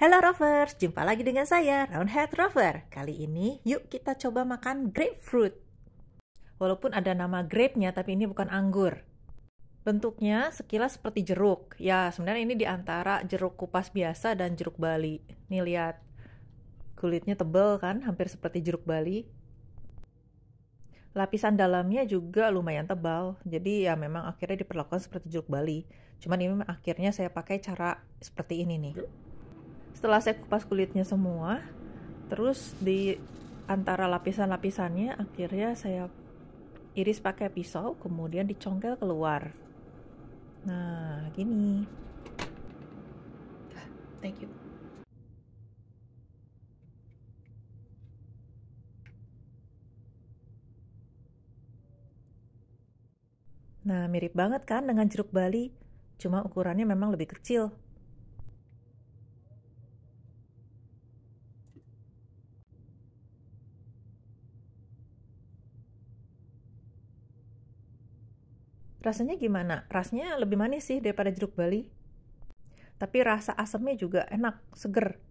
Hello Rovers, jumpa lagi dengan saya Roundhead Rover. Kali ini yuk kita coba makan grapefruit. Walaupun ada nama grape-nya tapi ini bukan anggur. Bentuknya sekilas seperti jeruk. Ya, sebenarnya ini di antara jeruk kupas biasa dan jeruk bali. Nih lihat. Kulitnya tebel kan, hampir seperti jeruk bali. Lapisan dalamnya juga lumayan tebal. Jadi ya memang akhirnya diperlakukan seperti jeruk bali. Cuman ini akhirnya saya pakai cara seperti ini nih setelah saya kupas kulitnya semua terus di antara lapisan-lapisannya akhirnya saya iris pakai pisau kemudian dicongkel keluar nah gini thank you Nah, mirip banget kan dengan jeruk Bali, cuma ukurannya memang lebih kecil. Rasanya gimana? Rasanya lebih manis sih daripada jeruk Bali. Tapi rasa asamnya juga enak, seger.